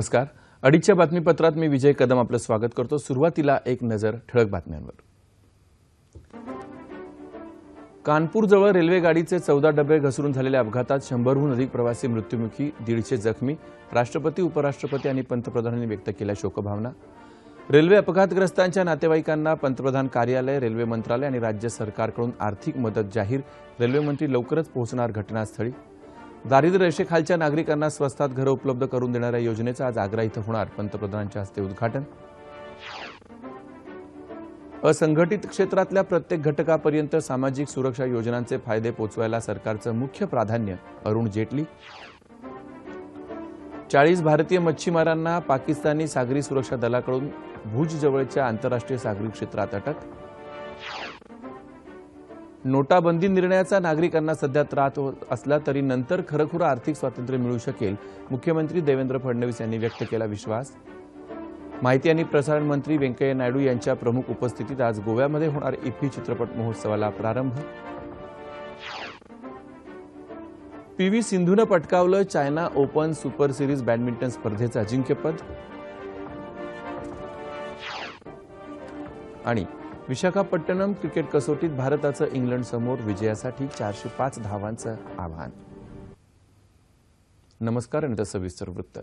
नमस्कार अडीचच्या बातमीपत्रात मी विजय कदम आपलं स्वागत करतो सुरुवातीला एक नजर ठळक बातम्यांवर कानपूरजवळ रेल्वे गाडीचे चौदा डबे घसरून झालेल्या अपघातात शंभरहून अधिक प्रवासी मृत्युमुखी दीडशे जखमी राष्ट्रपती उपराष्ट्रपती आणि पंतप्रधानांनी व्यक्त केल्या शोकभावना रेल्वे अपघातग्रस्तांच्या नातेवाईकांना पंतप्रधान कार्यालय रेल्वे मंत्रालय आणि राज्य सरकारकडून आर्थिक मदत जाहीर रेल्वेमंत्री लवकरच पोहोचणार घटनास्थळी दारिद्र्य रेषेखालच्या नागरिकांना स्वस्तात घरं उपलब्ध करून देणाऱ्या योजनेचं आज आग्रा इथं होणार पंतप्रधानांच्या हस्ते उद्घाटन असंघटित क्षेत्रातल्या प्रत्येक घटकापर्यंत सामाजिक सुरक्षा योजनांचे फायदे पोचवायला सरकारचं मुख्य प्राधान्य अरुण जेटली चाळीस भारतीय मच्छीमारांना पाकिस्तानी सागरी सुरक्षा दलाकडून भूज जवळच्या आंतरराष्ट्रीय सागरी क्षेत्रात अटक नोटाबंदी निर्णयाचा नागरिकांना सध्या त्रास होत असला तरी नंतर खरखुरा आर्थिक स्वातंत्र्य मिळू शकेल मुख्यमंत्री देवेंद्र फडणवीस यांनी व्यक्त केला विश्वास माहिती आणि प्रसारण मंत्री व्यंकय्या नायडू यांच्या प्रमुख उपस्थितीत आज गोव्यामध्ये होणार इफ्फी चित्रपट महोत्सवाला प्रारंभ पी व्ही सिंधूनं पटकावलं China open super series badminton स्पर्धेचं अजिंक्यपद आणि विशाखापट्टणम क्रिकेट कसोटीत भारताचं समोर विजयासाठी चारशे पाच धावांचं आव्हान नमस्कार सविस्तर वृत्त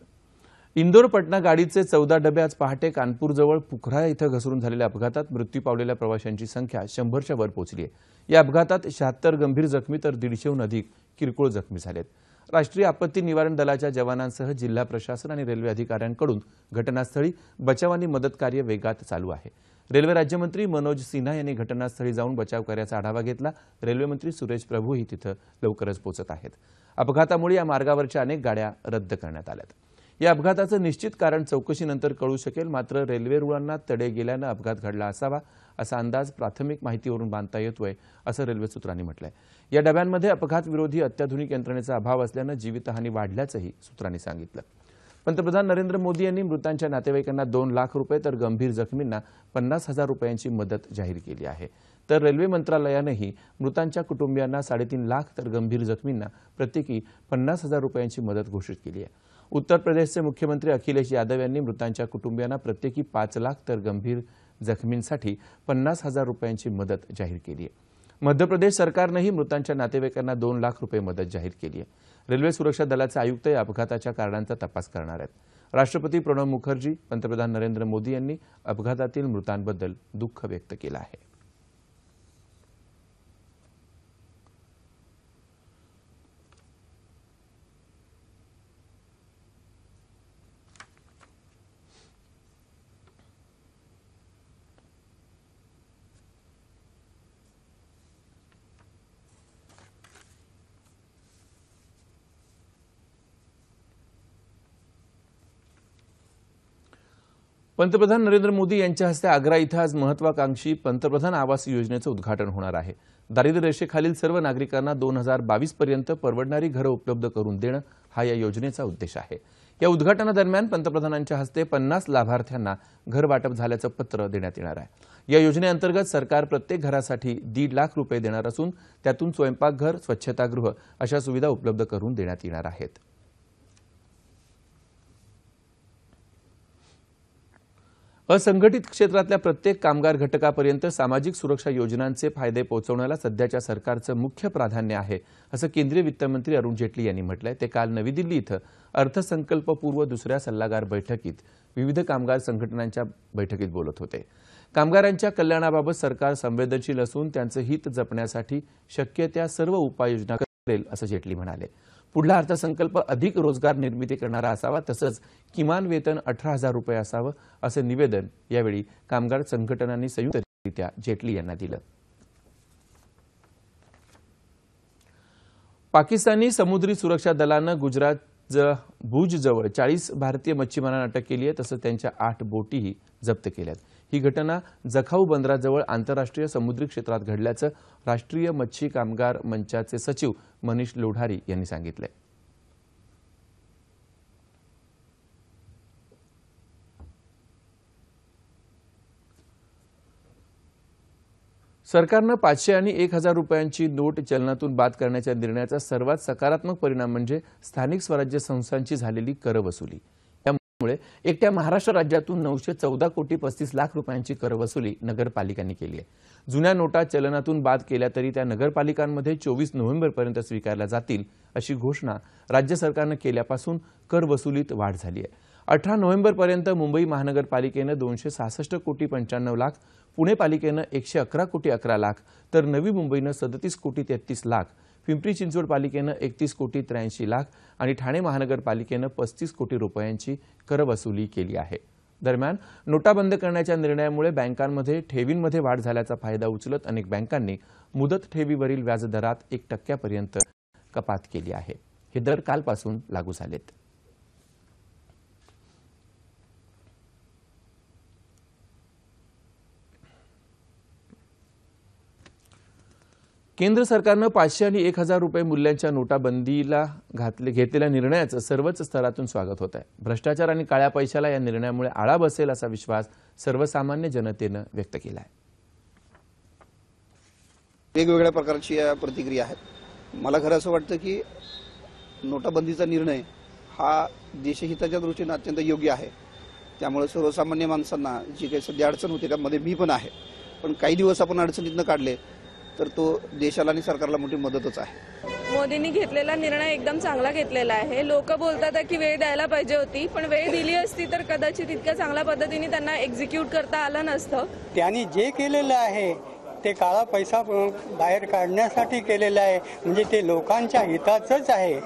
इंदोर पटना गाडीचे चौदा डबे आज पहाटे कानपूरजवळ पुखरा इथं घसरून झालेल्या अपघातात मृत्यू पावलेल्या प्रवाशांची संख्या शंभरच्या वर पोहोचली आहे या अपघातात शहात्तर गंभीर जखमी तर दीडशेहून अधिक किरकोळ जखमी झालेत राष्ट्रीय आपत्ती निवारण दलाच्या जवानांसह जिल्हा प्रशासन आणि रेल्वे अधिकाऱ्यांकडून घटनास्थळी बचाव आणि मदत कार्य वेगात चालू आहे रेल्वे राज्यमंत्री मनोज सिन्हा यांनी घटनास्थळी जाऊन बचाव कार्याचा आढावा घेतला रेल्वेमंत्री सुरेश प्रभूही तिथं लवकरच पोहोचत आहेत अपघातामुळे या मार्गावरच्या अनेक गाड्या रद्द करण्यात आल्यात या अपघाताचं निश्चित कारण चौकशीनंतर कळू शकेल मात्र रेल्वे रुळांना तडे गेल्यानं अपघात घडला असावा असा अंदाज प्राथमिक माहितीवरून बांधता येतोय असं रेल्वे सूत्रांनी म्हटलंय या डब्यांमध्ये अपघात विरोधी अत्याधुनिक यंत्रणेचा अभाव असल्यानं जीवितहानी वाढल्याचंही सूत्रांनी सांगितलं पंतप्रधान नरेंद्र मोदी यांनी मृतांच्या नातेवाईकांना दोन लाख रुपये तर गंभीर जखमींना पन्नास हजार रुपयांची मदत जाहीर केली आहे तर रेल्वे मंत्रालयानंही मृतांच्या कुटुंबियांना साडेतीन लाख तर गंभीर जखमींना प्रत्येकी पन्नास हजार रुपयांची मदत घोषित केली आहे उत्तर प्रदेशचे मुख्यमंत्री अखिलेश यादव यांनी मृतांच्या कुटुंबियांना प्रत्येकी पाच लाख तर गंभीर जखमींसाठी पन्नास हजार रुपयांची मदत जाहीर केली आहे मध्य प्रदेश सरकारनंही मृतांच्या नातेवाईकांना दोन लाख रुपये मदत जाहीर केली आहे रेल्वे सुरक्षा दलाचे आयुक्त या अपघाताच्या कारणांचा तपास करणार आहेत राष्ट्रपती प्रणव मुखर्जी पंतप्रधान नरेंद्र मोदी यांनी अपघातातील मृतांबद्दल दुःख व्यक्त केलं आहे पंतप्रधान नरेंद्र मोदी यांच्या हस्ते आग्रा इथं आज महत्वाकांक्षी पंतप्रधान आवास योजनेचं उद्घाटन होणार आहे दारिद्र्य रेषेखालील सर्व नागरिकांना दोन हजार बावीस पर्यंत परवडणारी घरं उपलब्ध करून देणं हा या योजनेचा उद्देश आहे या उद्घाटनादरम्यान पंतप्रधानांच्या हस्ते पन्नास लाभार्थ्यांना घर वाटप झाल्याचं पत्र देण्यात येणार आहे या योजनेअंतर्गत सरकार प्रत्येक घरासाठी दीड लाख रुपये देणार असून त्यातून स्वयंपाकघर स्वच्छतागृह अशा सुविधा उपलब्ध करून देण्यात येणार आहेत असंघटित क्षेत्रातल्या प्रत्येक कामगार घटकापर्यंत सामाजिक सुरक्षा योजनांचे फायदे पोहोचवण्याला सध्याच्या सरकारचं मुख्य प्राधान्य आहे असं केंद्रीय वित्तमंत्री अरुण जेटली यांनी म्हटलंय ते काल नवी दिल्ली इथं अर्थसंकल्पपूर्व दुसऱ्या सल्लागार बैठकीत विविध कामगार संघटनांच्या बैठकीत बोलत होते कामगारांच्या कल्याणाबाबत सरकार संवेदनशील असून त्यांचं हित जपण्यासाठी शक्य त्या सर्व उपाययोजना करेल असं जेटली म्हणाले पुढला अर्थसंकल्प अधिक रोजगार निर्मिती करणारा असावा तसंच किमान वेतन अठरा हजार रुपये असावं असं निवेदन यावेळी कामगार संघटनांनी संयुक्तरित्या जेटली यांना दिलं पाकिस्तानी समुद्री सुरक्षा दलानं गुजरात भुजजवळ चाळीस भारतीय मच्छीमारांना अटक केली आहे तसंच त्यांच्या आठ बोटीही जप्त केल्या आहेत ही घटना जखाऊ बंदराजवळ आंतरराष्ट्रीय समुद्री क्षेत्रात घडल्याचं राष्ट्रीय मच्छी कामगार मंचाचे सचिव मनीष लोढारी यांनी सांगितलं सरकारनं पाचशे आणि एक हजार रुपयांची नोट चलनातून बाद करण्याच्या निर्णयाचा सर्वात सकारात्मक परिणाम म्हणजे स्थानिक स्वराज्य संस्थांची झालेली करवसुली एकट्या महाराष्ट्र राज्यातून नऊशे चौदा कोटी पस्तीस लाख रुपयांची करवसुली नगरपालिकांनी केली आहे जुन्या नोटा चलनातून बाद केल्या तरी त्या नगरपालिकांमध्ये चोवीस नोव्हेंबरपर्यंत स्वीकारल्या जातील अशी घोषणा राज्य सरकारनं केल्यापासून कर वसुलीत वाढ झाली आहे अठरा नोव्हेंबरपर्यंत मुंबई महानगरपालिकेनं दोनशे सहासष्ट कोटी पंच्याण्णव लाख पुणे पालिकेनं एकशे अकरा कोटी अकरा लाख तर नवी मुंबईनं सदतीस कोटी तेहतीस लाख पिंपरी चिंचवड पालिकेनं एकतीस कोटी त्र्याऐंशी लाख आणि ठाणे महानगरपालिकेनं पस्तीस कोटी रुपयांची करवसुली केली आहे दरम्यान नोटा बंद करण्याच्या निर्णयामुळे बँकांमध्ये ठेवींमध्ये वाढ झाल्याचा फायदा उचलत अनेक बँकांनी मुदत ठेवीवरील व्याजदरात एक टक्क्यापर्यंत कपात केली आहे हे दर कालपासून लागू झालेत केंद्र सरकारनं पाचशे आणि एक हजार रुपये मूल्यांच्या नोटाबंदीला घातले घेतलेल्या निर्णयाचं सर्वच स्तरातून स्वागत होत आहे भ्रष्टाचार आणि काळ्या पैशाला या निर्णयामुळे आळा बसेल असा विश्वास सर्वसामान्य जनतेनं व्यक्त केला आहे वेगवेगळ्या प्रकारची या प्रतिक्रिया आहेत मला खरं असं वाटतं की नोटाबंदीचा निर्णय हा देशहिताच्या दृष्टीनं अत्यंत योग्य आहे त्यामुळे सर्वसामान्य माणसांना जी काही सध्या अडचण होती त्यामध्ये मी पण आहे पण काही दिवस आपण अडचणीतनं काढले तर तो देशाला आणि सरकारला मोठी मदतच आहे मोदींनी घेतलेला निर्णय एकदम चांगला घेतलेला आहे लोक बोलतात की वेळ द्यायला पाहिजे होती पण वेळ दिली असती तर कदाचित इतक्या चांगल्या पद्धतीने त्यांना एक्झिक्यूट करता आलं नसतं त्यांनी जे केलेलं आहे ते काळा पैसा बाहेर काढण्यासाठी केलेलं आहे म्हणजे ते लोकांच्या हिताचंच आहे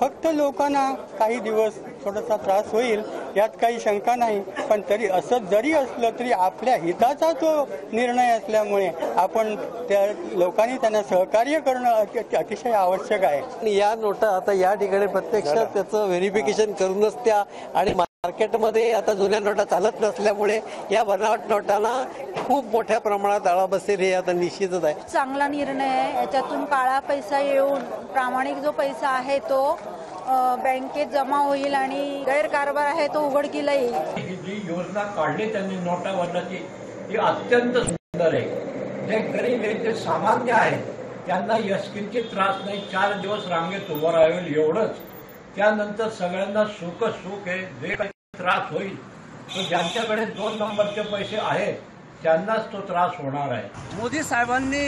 फक्त लोकांना काही दिवस थोडासा त्रास होईल यात काही शंका नाही पण तरी असं जरी असलं तरी आपल्या हिताचा तो निर्णय असल्यामुळे आपण त्या लोकांनी त्यांना सहकार्य करणं अतिशय आवश्यक आहे या नोटा आता या ठिकाणी प्रत्यक्ष त्याचं व्हेरिफिकेशन करूनच त्या आणि मार्केटमध्ये आता जुन्या नोटा चालत नसल्यामुळे या बनावट नोटांना खूप मोठ्या प्रमाणात आळा बसेल हे आता निश्चितच आहे चांगला निर्णय आहे याच्यातून काळा पैसा येऊन प्रामाणिक जो पैसा आहे तो बँकेत जमा होईल आणि गैरकारभार आहे तो उघडकीला येईल जी योजना काढली त्यांनी नोटा बनण्याची ती अत्यंत सुंदर आहे जे गरीब आहे सामान्य आहे त्यांना यशकिंचित त्रास नाही चार दिवस रांगेत उभं राहील एवढंच त्यानंतर सगळ्यांना सुख सुख आहे जे त्रास होईल ज्यांच्याकडे दोन नंबरचे पैसे आहेत त्यांनाच तो त्रास होणार आहे मोदी साहेबांनी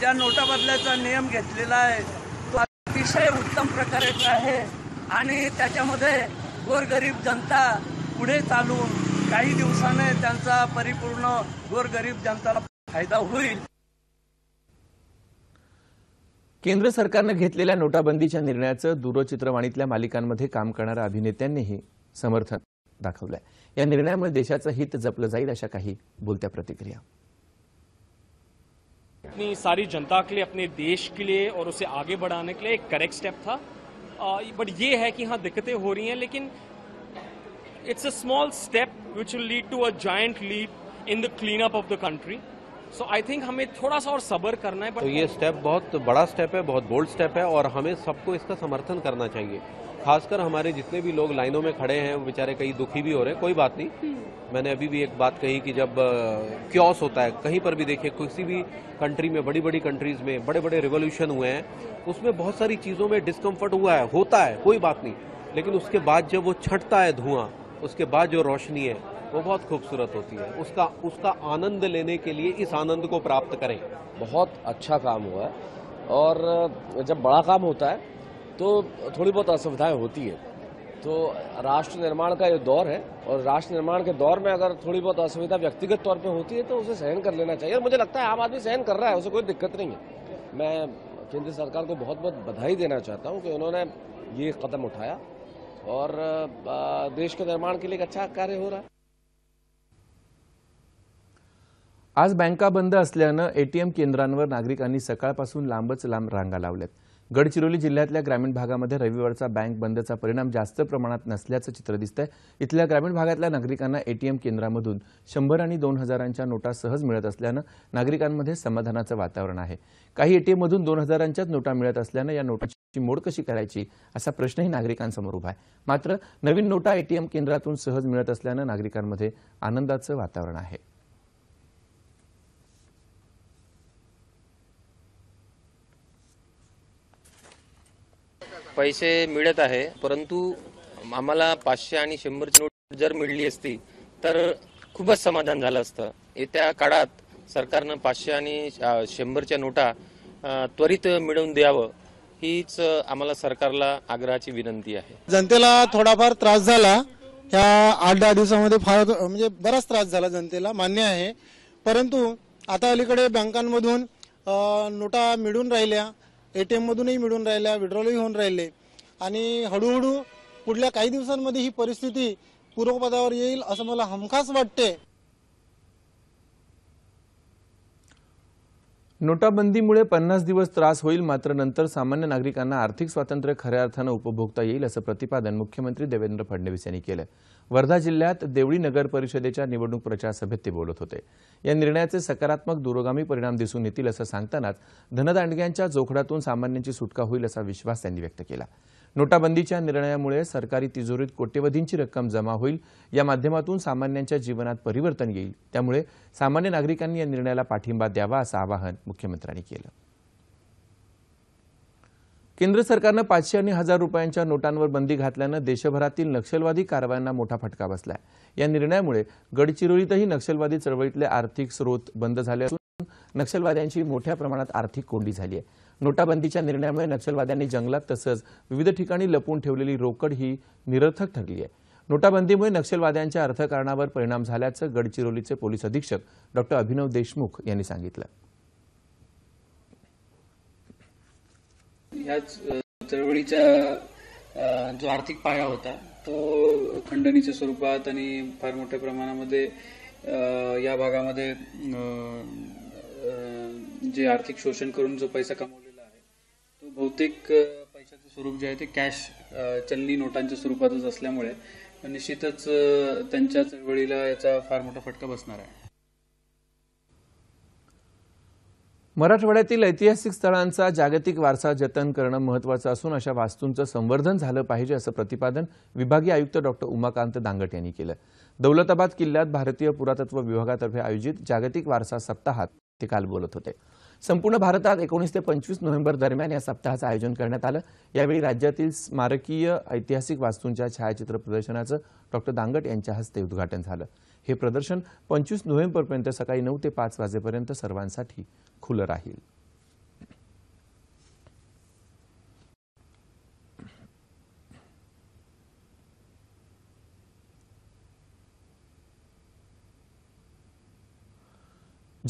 ज्या नोटा बदल्याचा नियम घेतलेला आहे तो अतिशय उत्तम प्रकारेचा आहे आणि त्याच्यामध्ये गोरगरीब जनता पुढे चालून काही दिवसाने त्यांचा परिपूर्ण गोरगरीब जनताला फायदा होईल केंद्र सरकारनं घेतलेल्या नोटाबंदीच्या निर्णयाचं दूरचित्रवाणीतल्या मालिकांमध्ये काम करणाऱ्या अभिनेत्यांनीही समर्थन दाखिल निर्णय निर्णयामुळे हित जपल जाए अशा का बोलत्या प्रतिक्रिया अपनी सारी जनता के लिए अपने देश के लिए और उसे आगे बढ़ाने के लिए एक करेक्ट स्टेप था बट ये है कि हाँ दिक्कतें हो रही हैं लेकिन it's a small step which will lead to a joint lead in the clean up of the country so I think हमें थोड़ा सा और सबर करना है तो ये स्टेप बहुत बड़ा स्टेप है बहुत बोल्ड स्टेप है और हमें सबको इसका समर्थन करना चाहिए खासकर हमारे जितने भी लोग लाइनों में खड़े हैं वो बेचारे कहीं दुखी भी हो रहे हैं कोई बात नहीं हम्म। मैंने अभी भी एक बात कही कि जब क्योस होता है कहीं पर भी देखिए किसी भी कंट्री में बड़ी बड़ी कंट्रीज में बड़े बड़े रिवोल्यूशन हुए हैं उसमें बहुत सारी चीज़ों में डिस्कम्फर्ट हुआ है होता है कोई बात नहीं लेकिन उसके बाद जब वो छटता है धुआं उसके बाद जो रोशनी है वो बहुत खूबसूरत होती है उसका उसका आनंद लेने के लिए इस आनंद को प्राप्त करें बहुत अच्छा काम हुआ है और जब बड़ा काम होता है तो थोड़ी बहुत असुविधाएं होती है तो राष्ट्र निर्माण का ये दौर है और राष्ट्र निर्माण के दौर में अगर थोड़ी बहुत असुविधा व्यक्तिगत तौर पे होती है तो उसे सहन कर लेना चाहिए और मुझे लगता है आम आदमी सहन कर रहा है उसे कोई दिक्कत नहीं है मैं केंद्र सरकार को बहुत बहुत बधाई देना चाहता हूँ कि उन्होंने ये कदम उठाया और देश के निर्माण के लिए एक अच्छा कार्य हो रहा है आज बँका बंद असल्यानं एटीएम केंद्रांवर नागरिकांनी सकाळपासून लांबच लांब रांगा लावल्यात गडचिरोली जिल्ह्यातल्या ग्रामीण भागामध्ये रविवारचा बँक बंदचा परिणाम जास्त प्रमाणात नसल्याचं चित्र दिसतंय इथल्या ग्रामीण भागातल्या नागरिकांना एटीएम केंद्रामधून शंभर आणि दोन हजारांच्या नोटा सहज मिळत असल्यानं नागरिकांमध्ये समाधानाचं वातावरण आहे काही एटीएममधून दोन हजारांच्याच नोटा मिळत असल्यानं या नोटाची मोड कशी करायची असा प्रश्नही नागरिकांसमोर उभा आहे मात्र नवीन नोटा एटीएम केंद्रातून सहज मिळत असल्यानं नागरिकांमध्ये आनंदाचं वातावरण आहे पैसे मिळत आहे परंतु आम्हाला पाचशे आणि शंभरची नोट जर मिळली असती तर खूपच समाधान झालं असतं येत्या काळात सरकारनं पाचशे आणि शंभरच्या नोटा त्वरित मिळवून द्यावं हीच आम्हाला सरकारला आग्रहाची विनंती आहे जनतेला थोडाफार त्रास झाला ह्या आठ दहा दिवसामध्ये फार म्हणजे बराच त्रास झाला जनतेला मान्य आहे परंतु आता अलीकडे बँकांमधून नोटा मिळून राहिल्या एटीएम मधूनही मिळून राहिल्या विड्रॉलही होऊन राहिले आणि हळूहळू पुढल्या काही दिवसांमध्ये ही परिस्थिती पूर्वपदावर येईल असं मला हमखास वाटते नोटाबंदीमुळे पन्नास दिवस त्रास होईल मात्र नंतर सामान्य नागरिकांना आर्थिक स्वातंत्र्य खऱ्या अर्थानं उपभोगता येईल असं प्रतिपादन मुख्यमंत्री देवेंद्र फडणवीस यांनी केलं वर्धा जिल्ह्यात देवळी नगर परिषदेच्या निवडणूक प्रचारसभेत ते बोलत होते या निर्णयाचे सकारात्मक दूरगामी परिणाम दिसून येतील असं सांगतानाच धनदांडग्यांच्या जोखडातून सामान्यांची सुटका होईल असा विश्वास त्यांनी व्यक्त केला नोटाबंदीच्या निर्णयामुळे सरकारी तिजोरीत कोट्यवधींची रक्कम जमा होईल या माध्यमातून सामान्यांच्या जीवनात परिवर्तन येईल त्यामुळे सामान्य नागरिकांनी या निर्णयाला पाठिंबा द्यावा असं आवाहन मुख्यमंत्र्यांनी केलं केंद्र सरकारनं पाचशे आणि हजार रुपयांच्या नोटांवर बंदी घातल्यानं देशभरातील नक्षलवादी कारवायांना मोठा फटका बसला या निर्णयामुळे गडचिरोलीतही नक्षलवादी चळवळीतले आर्थिक स्रोत बंद झाले असून नक्षलवाद्यांची मोठ्या प्रमाणात आर्थिक कोंडी झाली आहे नोटाबंदीच्या निर्णयामुळे नक्षलवाद्यांनी जंगलात तसंच विविध ठिकाणी लपून ठेवलेली रोकड ही निरर्थक ठरली आहे नोटाबंदीमुळे नक्षलवाद्यांच्या अर्थकारणावर परिणाम झाल्याचं गडचिरोलीचे पोलीस अधीक्षक डॉ अभिनव देशमुख यांनी सांगितलं ह्याच चळवळीचा जो आर्थिक पाया होता तो खंडणीच्या स्वरूपात आणि फार मोठ्या प्रमाणामध्ये या भागामध्ये जे आर्थिक शोषण करून जो पैसा कमवलेला आहे तो बहुतेक पैशाचं स्वरूप जे आहे ते कॅश चलनी नोटांच्या स्वरूपातच असल्यामुळे निश्चितच त्यांच्या चळवळीला याचा फार मोठा फटका बसणार आहे मराठवाड्यातील ऐतिहासिक स्थळांचा जागतिक वारसा जतन करणं महत्वाचं असून अशा वास्तूंचं संवर्धन झालं पाहिजे असं प्रतिपादन विभागीय आयुक्त डॉक्टर उमाकांत दांगट यांनी केलं दौलताबाद किल्ल्यात भारतीय पुरातत्व विभागातर्फे आयोजित जागतिक वारसा सप्ताहात ते काल बोलत होते संपूर्ण भारतात एकोणीस ते पंचवीस नोव्हेंबर दरम्यान या सप्ताहाचं आयोजन करण्यात आलं यावेळी राज्यातील स्मारकीय ऐतिहासिक वास्तूंच्या छायाचित्र प्रदर्शनाचं डॉ दांगट यांच्या हस्ते उद्घाटन झालं हे प्रदर्शन पंचवीस नोव्हेंबरपर्यंत सकाळी नऊ ते पाच वाजेपर्यंत सर्वांसाठी खुलं राहील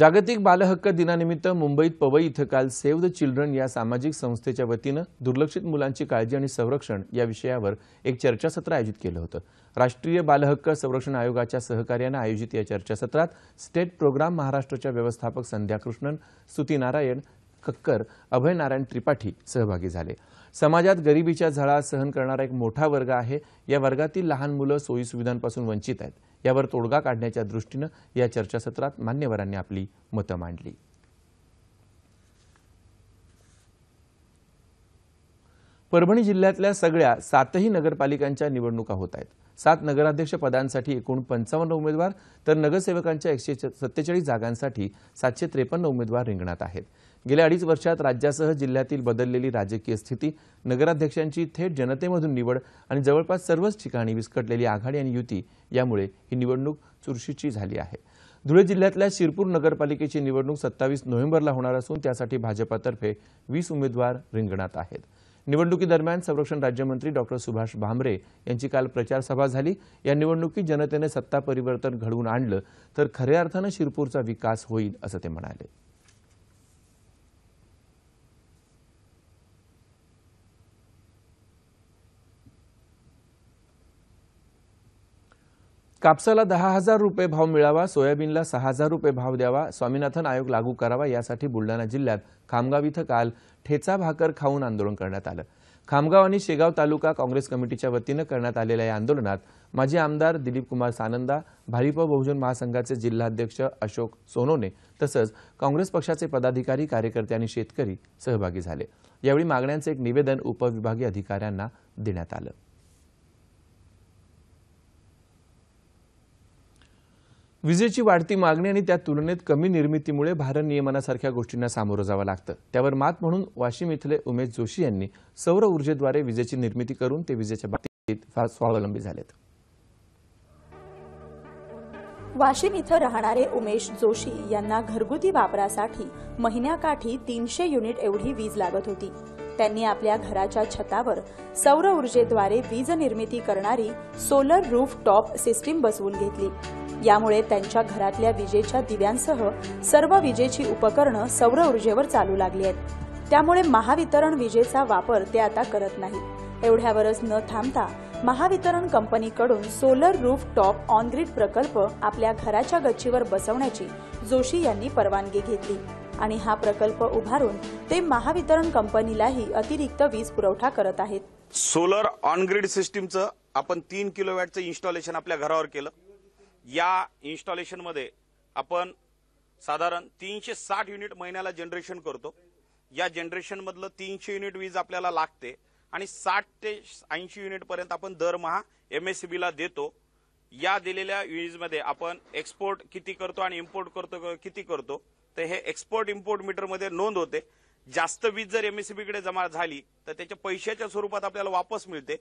जागतिक बालहक्क दिनानिमित्त मुंबईत पवई इथं काल सेव्ह द चिल्ड्रन या सामाजिक संस्थेच्या वतीनं दुर्लक्षित मुलांची काळजी आणि संरक्षण या विषयावर एक चर्चासत्र आयोजित केलं होतं राष्ट्रीय बालहक्क संरक्षण आयोगाच्या सहकार्यानं आयोजित या चर्चासत्रात स्टेट प्रोग्राम महाराष्ट्राच्या व्यवस्थापक संध्याकृष्णन कृष्णन नारायण कक्कर अभय नारायण त्रिपाठी सहभागी झाले समाजात गरिबीच्या झळा सहन करणारा एक मोठा वर्ग आहे या वर्गातील लहान मुलं सोयीसुविधांपासून वंचित आहेत यावर तोडगा काढण्याच्या दृष्टीनं या चर्चासत्रात मान्यवरांनी आपली मतं मांडली परभणी जिल्ह्यातल्या सगळ्या सातही नगरपालिकांच्या निवडणुका होत आहेत सात नगराध्यक्ष पदांसाठी एकूण पंचावन्न उमेदवार तर नगरसेवकांच्या एकशे सत्तेचाळीस जागांसाठी सातशे त्रेपन्न उमेदवार रिंगणात आहेत गेल्या अडीच वर्षात राज्यासह जिल्ह्यातील बदललेली राजकीय स्थिती नगराध्यक्षांची थेट जनतेमधून निवड आणि जवळपास सर्वच ठिकाणी विस्कटलेली आघाडी आणि युती यामुळे ही निवडणूक चुरशीची झाली आहे धुळे जिल्ह्यातल्या शिरपूर नगरपालिकेची निवडणूक सत्तावीस नोव्हेंबरला होणार असून त्यासाठी भाजपातर्फे वीस उमेदवार रिंगणात आहेत निवडणुकीदरम्यान संरक्षण राज्यमंत्री डॉक्टर सुभाष भामरे यांची काल प्रचारसभा झाली या निवडणुकीत जनतेने सत्ता परिवर्तन घडवून आणलं तर खऱ्या अर्थानं शिरपूरचा विकास होईल असं ते म्हणाले कापसाला दहा हजार रुपये भाव मिळावा सोयाबीनला सहा हजार रुपये भाव द्यावा स्वामीनाथन आयोग लागू करावा यासाठी बुलढाणा जिल्ह्यात खामगाव इथं काल ठेचा भाकर खाऊन आंदोलन करण्यात आलं खामगाव आणि शेगाव तालुका काँग्रेस कमिटीच्या वतीनं करण्यात आलेल्या या आंदोलनात माजी आमदार दिलीप कुमार सानंदा भारिप बहुजन महासंघाचे जिल्हाध्यक्ष अशोक सोनोने तसंच काँग्रेस पक्षाचे पदाधिकारी कार्यकर्ते आणि शेतकरी सहभागी झाले यावेळी मागण्यांचं एक निवेदन उपविभागीय अधिकाऱ्यांना देण्यात आलं विजेची वाढती मागणी आणि त्या तुलनेत कमी निर्मितीमुळे नियमनासारख्या गोष्टींना सामोरं जावं लागतं त्यावर मात म्हणून वाशिम इथले उमेश जोशी यांनी सौर ऊर्जेद्वारे विजेची निर्मिती करून ते विजेच्या बाबतीत फार स्वावलंबी झालेत वाशिम इथं राहणारे उमेश जोशी यांना घरगुती वापरासाठी महिन्याकाठी तीनशे युनिट एवढी वीज लागत होती त्यांनी आपल्या घराच्या छतावर सौर ऊर्जेद्वारे वीज निर्मिती करणारी सोलर रूफ टॉप सिस्टीम बसवून घेतली यामुळे त्यांच्या घरातल्या विजेच्या दिव्यांसह सर्व विजेची उपकरणं सौर ऊर्जेवर चालू लागली आहेत त्यामुळे महावितरण विजेचा वापर ते आता करत नाहीत एवढ्यावरच न थांबता महावितरण कंपनीकडून सोलर रूफ टॉप ऑनग्रिड प्रकल्प आपल्या घराच्या गच्चीवर बसवण्याची जोशी यांनी परवानगी घेतली आणि हा प्रकल्प उभारून ते महावितरण कंपनीलाही अतिरिक्त वीज पुरवठा करत आहेत सोलर ऑन ग्रीड सिस्टीमचं आपण तीन किलोवॅटचं इन्स्टॉलेशन आपल्या घरावर केलं या इन्स्टॉलेशनमध्ये आपण साधारण तीनशे साठ युनिट महिन्याला जनरेशन करतो या जनरेशनमधलं तीनशे युनिट वीज आपल्याला लागते आणि साठ ते ऐंशी युनिटपर्यंत आपण दरमहा एम एस बीला देतो या दिलेल्या वीजमध्ये आपण एक्सपोर्ट किती करतो आणि इम्पोर्ट करतो किती करतो तर हे एक्सपोर्ट इम्पोर्ट मीटरमध्ये नोंद होते जास्त वीज जर एमएससीबीकडे जमा झाली तर त्याच्या पैशाच्या स्वरूपात आपल्याला वापस मिळते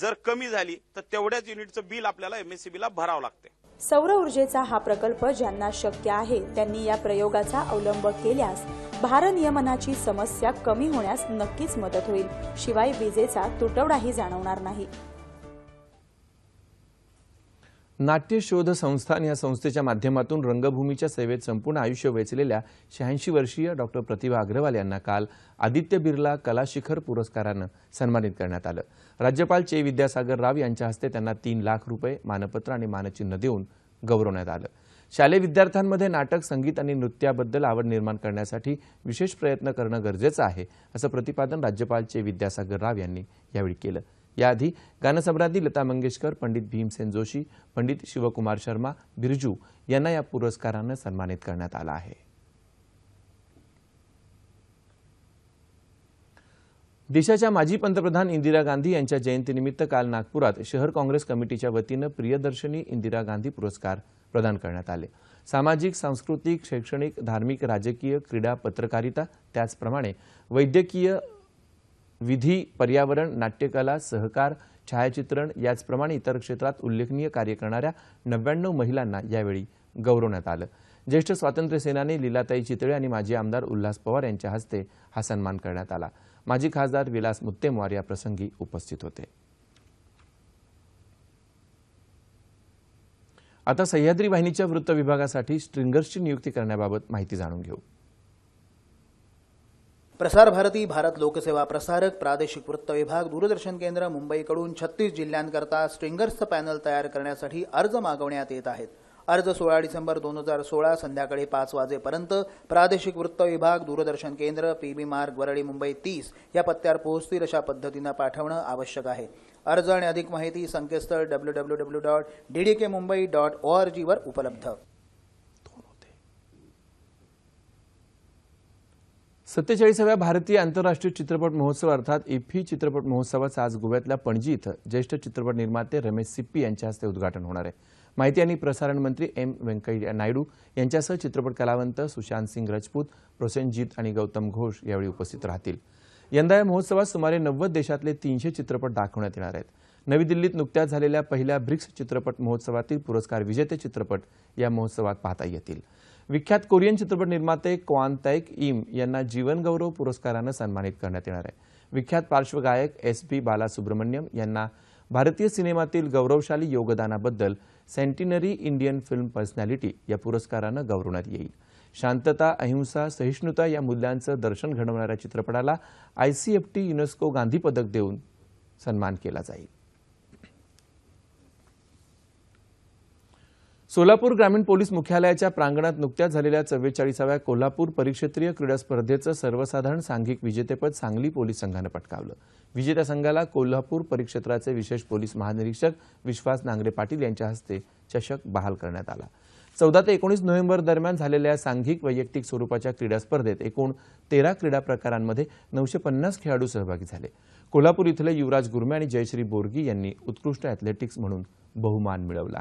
जर कमी झाली तर तेवढ्याच युनिटचं बिल आपल्याला एमएससीबीला भरावं लागते सौर ऊर्जेचा हा प्रकल्प ज्यांना शक्य आहे त्यांनी या प्रयोगाचा अवलंब केल्यास भारनियमनाची समस्या कमी होण्यास नक्कीच मदत होईल शिवाय विजेचा तुटवडाही जाणवणार नाही नाट्य शोध संस्थान या संस्थेच्या माध्यमातून रंगभूमीच्या सेवेत संपूर्ण आयुष्य वेचलेल्या शहाऐंशी वर्षीय डॉक्टर प्रतिभा अग्रवाल यांना काल आदित्य बिर्ला कला शिखर पुरस्कारानं सन्मानित करण्यात आलं राज्यपाल चे विद्यासागर राव यांच्या हस्ते त्यांना तीन लाख रुपये मानपत्र आणि मानचिन्ह देऊन गौरवण्यात आलं शालेय विद्यार्थ्यांमध्ये नाटक संगीत आणि नृत्याबद्दल आवड निर्माण करण्यासाठी विशेष प्रयत्न करणं गरजेचं आहे असं प्रतिपादन राज्यपाल चे विद्यासागर राव यांनी यावेळी केलं याआधी गानसम्राज्ञी लता मंगेशकर पंडित भीमसेन जोशी पंडित शिवकुमार शर्मा बिरजू यांना या पुरस्कारानं सन्मानित करण्यात आलं आहे देशाच्या माजी पंतप्रधान इंदिरा गांधी यांच्या जयंतीनिमित्त काल नागपुरात शहर काँग्रेस कमिटीच्या वतीनं प्रियदर्शनी इंदिरा गांधी पुरस्कार प्रदान करण्यात आले सामाजिक सांस्कृतिक शैक्षणिक धार्मिक राजकीय क्रीडा पत्रकारिता त्याचप्रमाणे वैद्यकीय विधी पर्यावरण नाट्यकला सहकार छायाचित्रण याचप्रमाणे इतर क्षेत्रात उल्लेखनीय कार्य करणाऱ्या नव्याण्णव महिलांना यावेळी गौरवण्यात आलं ज्येष्ठ स्वातंत्र्य सेनानी लीलाताई चितळे आणि माजी आमदार उल्हास पवार यांच्या हस्ते हा सन्मान करण्यात आला माजी खासदार विलास मुत्तेमवार या प्रसंगी उपस्थित होते आता सह्याद्री वाहिनीच्या वृत्त विभागासाठी स्ट्रिंगर्सची नियुक्ती करण्याबाबत माहिती जाणून घेऊ प्रसार भारती भारत लोकसेवा प्रसारक प्रादेशिक वृत्त विभाग दूरदर्शन केंद्र मुंबईकडून छत्तीस जिल्ह्यांकरता स्ट्रिंगर्सचं पॅनल तयार करण्यासाठी अर्ज मागवण्यात येत आहेत अर्ज सोळा डिसेंबर दोन हजार सोळा संध्याकाळी पाच वाजेपर्यंत प्रादेशिक वृत्त विभाग दूरदर्शन केंद्र पीबी मार्ग वरळी मुंबई तीस या पत्त्यावर पोहोचतील अशा पद्धतीनं पाठवणं आवश्यक आहे अर्ज आणि अधिक माहिती संकेतस्थळ W W W dot D D K Mumbai dot O R जीवर उपलब्ध सत्तेचाळीसाव्या भारतीय आंतरराष्ट्रीय चित्रपट महोत्सव अर्थात इफ्फी चित्रपट महोत्सवाचं आज गोव्यातल्या पणजी इथं ज्येष्ठ चित्रपट निर्माते रमेश सिप्पी यांच्या हस्ते उद्घाटन होणार आहे माहिती आणि प्रसारण मंत्री एम व्यंकय्या नायडू यांच्यासह चित्रपट कलावंत सुशांत सिंग राजपूत प्रोसेनजीत आणि गौतम घोष यावेळी उपस्थित राहतील यंदा या महोत्सवात सुमारे नव्वद देशातले तीनशे चित्रपट दाखवण्यात येणार आहेत नवी दिल्लीत नुकत्याच झालेल्या पहिल्या ब्रिक्स चित्रपट महोत्सवातील पुरस्कार विजेते चित्रपट या महोत्सवात पाहता येतील विख्यात कोरियन चित्रपट निर्माते क्वांताईक इम यांना जीवनगौरव पुरस्कारानं सन्मानित करण्यात येणार आहे विख्यात पार्श्वगायक एस पी बालासुब्रमण्यम यांना भारतीय सिनेमातील गौरवशाली योगदानाबद्दल सेंटिनरी इंडियन फिल्म पर्सनॅलिटी या पुरस्कारानं गौरवण्यात येईल शांतता अहिंसा सहिष्णुता या मूल्यांचं दर्शन घडवणाऱ्या चित्रपटाला I C F T UNESCO Gandhi पदक देऊन सन्मान केला जाईल सोलापूर ग्रामीण पोलीस मुख्यालयाच्या प्रांगणात नुकत्याच झालेल्या चव्वेचाळीसाव्या कोल्हापूर परिक्षेत्रीय क्रीडा स्पर्धेचं सर्वसाधारण सांघिक विजेतेपद सांगली पोलीस संघानं पटकावलं विजेत्या संघाला कोल्हापूर परिक्षेत्राचे विशेष पोलीस महानिरीक्षक विश्वास नांगरे पाटील यांच्या हस्ते चषक बहाल करण्यात आला चौदा ते एकोणीस नोव्हेंबर दरम्यान झालेल्या सांघिक वैयक्तिक स्वरूपाच्या क्रीडा स्पर्धेत एकूण तेरा क्रीडा प्रकारांमध्ये नऊशे पन्नास खेळाडू सहभागी झाले कोल्हापूर इथले युवराज गुरमे आणि जयश्री बोरगी यांनी उत्कृष्ट ॲथलेटिक्स म्हणून बहुमान मिळवला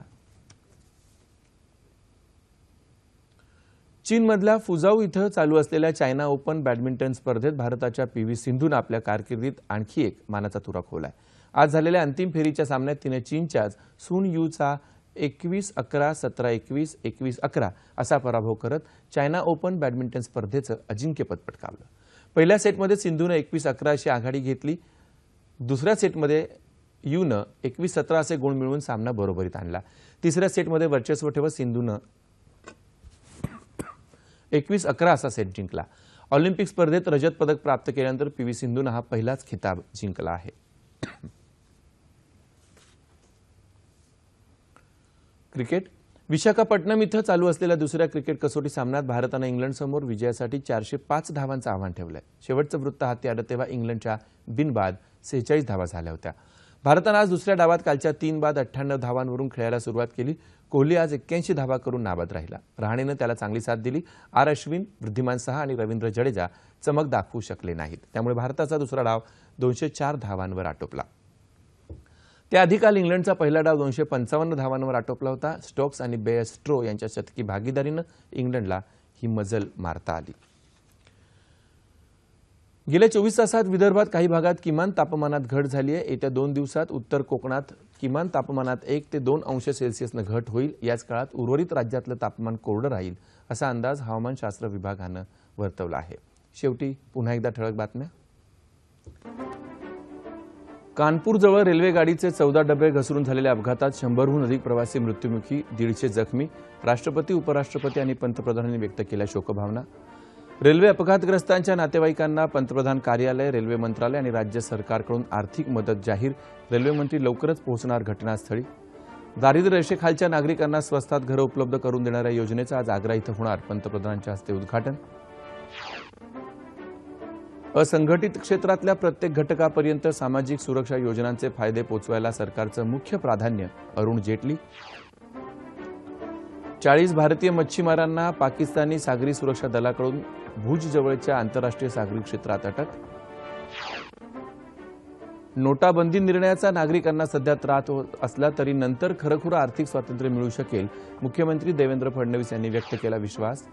चीनमधल्या फुजाऊ इथं चालू असलेल्या चायना ओपन बॅडमिंटन स्पर्धेत भारताच्या पी व्ही सिंधून आपल्या कारकिर्दीत आणखी एक मानाचा तुरा खोलाय आज झालेल्या अंतिम फेरीच्या सामन्यात तिने चीनच्याच सून युचा एकवीस अकरा सतरा एकवीस एकवीस अकरा असा पराभव करत चायना ओपन बॅडमिंटन स्पर्धेचं अजिंक्यपद पटकावलं पहिल्या सेटमध्ये सिंधूनं एकवीस अकरा अशी आघाडी घेतली दुसऱ्या सेटमध्ये यूनं एकवीस सतरा असे गुण मिळवून सामना बरोबरीत आणला तिसऱ्या सेटमध्ये वर्चस्व ठेवत सिंधूनं एकवीस अकरा असा सेट जिंकला ऑलिम्पिक स्पर्धेत रजत पदक प्राप्त केल्यानंतर पी व्ही सिंधून हा पहिलाच खिताब जिंकला आहे क्रिकेट विशाखापट्टणम इथं चालू असलेल्या दुसऱ्या क्रिकेट कसोटी सामन्यात भारतानं समोर विजयासाठी चारशे पाच धावांचं आव्हान ठेवलंय शेवटचं वृत्त हाती आलं तेव्हा इंग्लंडच्या बिनबाद सेहेचाळीस धावा झाल्या होत्या भारतानं आज दुसऱ्या डावात कालच्या तीन बाद अठ्ठ्याण्णव धावांवरून खेळायला सुरुवात केली कोहली आज एक्क्याऐंशी धावा करून नाबाद राहिला राहणेनं त्याला चांगली साथ दिली आर अश्विन वृद्धिमान सहा आणि रवींद्र जडेजा चमक दाखवू शकले नाहीत त्यामुळे भारताचा दुसरा डाव दोनशे चार धावांवर आटोपला त्याआधी काल इंग्लंडचा पहिला डाव दोनशे पंचावन्न धावांवर आटोपला होता स्टॉक्स आणि बेअस्ट्रो यांच्या शतकी भागीदारीनं इंग्लंडला ही मजल मारता आली गेल्या चोवीस तासात विदर्भात काही भागात किमान तापमानात घट झाली आहे येत्या दोन दिवसात उत्तर कोकणात किमान तापमानात एक ते दोन अंश सेल्सिअसनं घट होईल याच काळात उर्वरित राज्यातलं तापमान कोरडं राहील असा अंदाज हवामानशास्त्र विभागानं वर्तवला आहे शेवटी पुन्हा एकदा ठळक बातम्या कानपूरजवळ रेल्वेगाडीचे चौदा डबे घसरून झालेल्या अपघातात शंभरहून अधिक प्रवासी मृत्युमुखी दीडशे जखमी राष्ट्रपती उपराष्ट्रपती आणि पंतप्रधानांनी व्यक्त केल्या शोकभावना रेल्वे अपघातग्रस्तांच्या नातेवाईकांना पंतप्रधान कार्यालय रेल्वे मंत्रालय आणि राज्य सरकारकडून आर्थिक मदत जाहीर रेल्वेमंत्री लवकरच पोहोचणार घटनास्थळी दारिद्र्य रेषेखालच्या नागरिकांना स्वस्तात घरं उपलब्ध करून देणाऱ्या योजनेचं आज आग्रा इथं होणार पंतप्रधानांच्या हस्ते उद्घाटन असंघटित क्षेत्रातल्या प्रत्येक घटकापर्यंत सामाजिक सुरक्षा योजनांचे फायदे पोचवायला सरकारचं मुख्य प्राधान्य अरुण जेटली चाळीस भारतीय मच्छीमारांना पाकिस्तानी सागरी सुरक्षा दलाकडून भुजजवळच्या आंतरराष्ट्रीय सागरी क्षेत्रात अटक नोटाबंदी निर्णयाचा नागरिकांना सध्या त्रास होत असला तरी नंतर खरखुरा आर्थिक स्वातंत्र्य मिळू शकेल मुख्यमंत्री देवेंद्र फडणवीस यांनी व्यक्त केला विश्वास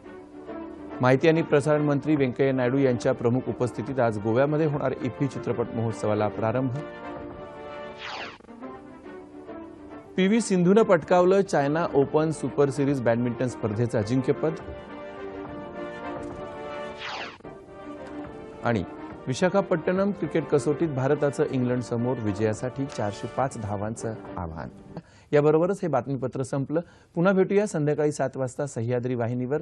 माहिती आणि प्रसारण मंत्री व्यंकय्या नायडू यांच्या प्रमुख उपस्थितीत आज गोव्यामध्ये होणार इफ्फी चित्रपट महोत्सवाला प्रारंभ पी व्ही सिंधूनं पटकावलं China open super series badminton स्पर्धेचं अजिंक्यपद आणि विशाखापट्टणम क्रिकेट कसोटीत भारताचं इंग्लंड समोर विजयासाठी चारशे पाच धावांचं आव्हान याबरोबरच हे बातमीपत्र संपलं पुन्हा भेटूया संध्याकाळी सात वाजता सह्याद्री वाहिनीवर